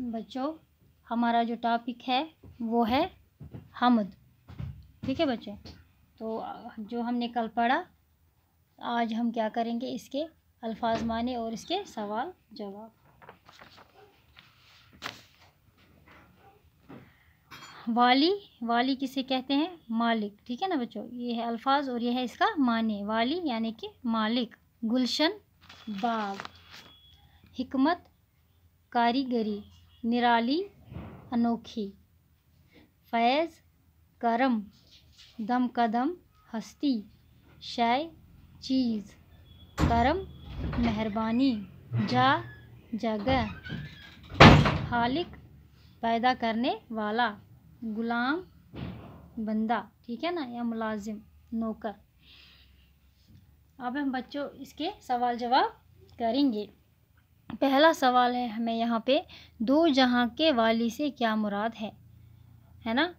बच्चों हमारा जो टॉपिक है वो है हमद ठीक है बच्चों तो जो हमने कल पढ़ा आज हम क्या करेंगे इसके अल्फाज माने और इसके सवाल जवाब वाली वाली किसे कहते हैं मालिक ठीक है ना बच्चों ये है अल्फाज और ये है इसका माने वाली यानी कि मालिक गुलशन बाग हमत कारीगरी निराली अनोखी फैज़ करम दम कदम हस्ती शय चीज़ करम मेहरबानी जा जगह खालिक पैदा करने वाला गुलाम बंदा ठीक है ना या मुलाजिम नौकर अब हम बच्चों इसके सवाल जवाब करेंगे पहला सवाल है हमें यहाँ पे दो जहाँ के वाली से क्या मुराद है है ना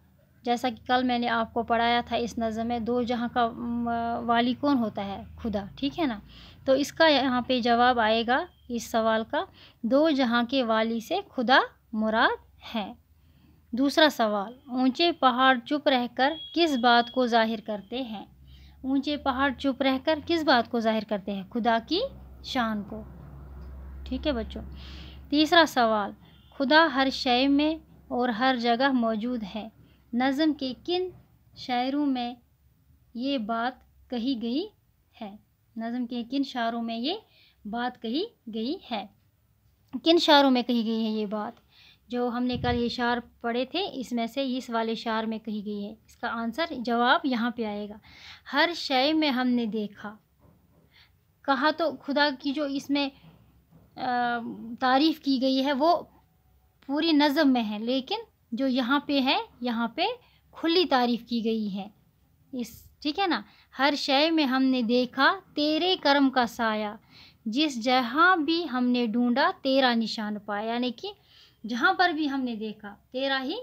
जैसा कि कल मैंने आपको पढ़ाया था इस नज़म में दो जहाँ का वाली कौन होता है खुदा ठीक है ना तो इसका यहाँ पे जवाब आएगा इस सवाल का दो जहाँ के वाली से खुदा मुराद है दूसरा सवाल ऊंचे पहाड़ चुप रहकर किस बात को जाहिर करते हैं ऊंचे पहाड़ चुप रहकर किस बात को जाहिर करते हैं खुदा की शान को ठीक है बच्चों तीसरा सवाल खुदा हर शय में और हर जगह मौजूद है नज़म के किन शायरों में ये बात कही गई है नज़म के किन शायरों में ये बात कही गई है किन शायरों में कही गई है ये बात जो हमने कल ये शार पढ़े थे इसमें से इस वाले शार में कही गई है इसका आंसर जवाब यहाँ पे आएगा हर शय में हमने देखा कहा तो खुदा की जो इसमें तारीफ़ की गई है वो पूरी नज़म में है लेकिन जो यहाँ पे है यहाँ पे खुली तारीफ़ की गई है इस ठीक है ना हर शय में हमने देखा तेरे कर्म का साया जिस जहाँ भी हमने ढूंढा तेरा निशान पाया यानी कि जहाँ पर भी हमने देखा तेरा ही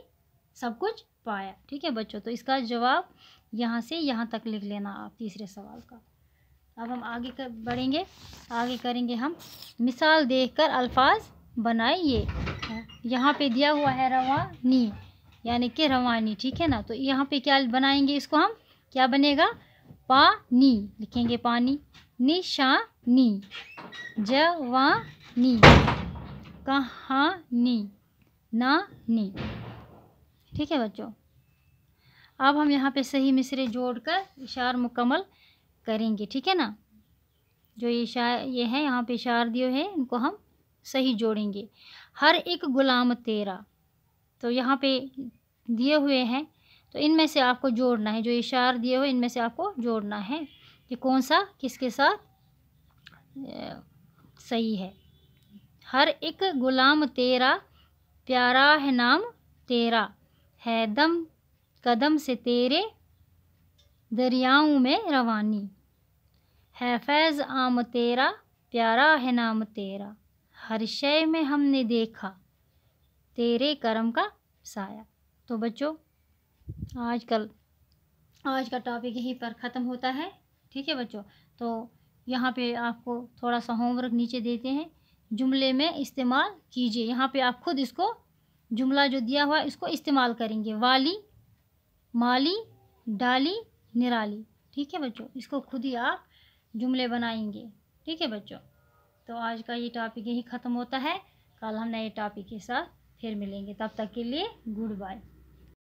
सब कुछ पाया ठीक है बच्चों तो इसका जवाब यहाँ से यहाँ तक लिख लेना आप तीसरे सवाल का अब हम आगे कर बढ़ेंगे आगे करेंगे हम मिसाल देखकर अल्फाज बनाइए यहाँ पे दिया हुआ है रवानी यानी कि रवानी ठीक है ना तो यहाँ पे क्या बनाएंगे इसको हम क्या बनेगा पानी लिखेंगे पानी निशानी जवानी कहानी नानी ठीक है बच्चों अब हम यहाँ पे सही मिसरे जोड़कर इशार मुकम्मल करेंगे ठीक है ना जो ये ये है यहाँ पे दियो है इनको हम सही जोड़ेंगे हर एक गुलाम तेरा तो यहाँ पे दिए हुए हैं तो इनमें से आपको जोड़ना है जो इशार दिए हुए इनमें से आपको जोड़ना है कि कौन सा किसके साथ सही है हर एक गुलाम तेरा प्यारा है नाम तेरा है दम कदम से तेरे दरियाओं में रवानी है फैज़ आम तेरा प्यारा है नाम तेरा हर शय में हमने देखा तेरे कर्म का साया तो बच्चों आजकल आज का टॉपिक यहीं पर ख़त्म होता है ठीक है बच्चों तो यहाँ पे आपको थोड़ा सा होमवर्क नीचे देते हैं जुमले में इस्तेमाल कीजिए यहाँ पे आप खुद इसको जुमला जो दिया हुआ है इसको इस्तेमाल करेंगे वाली माली डाली निराली ठीक है बच्चों इसको खुद ही आप जुमले बनाएंगे ठीक है बच्चों तो आज का ये टॉपिक यही ख़त्म होता है कल हम नए टॉपिक के साथ फिर मिलेंगे तब तक के लिए गुड बाय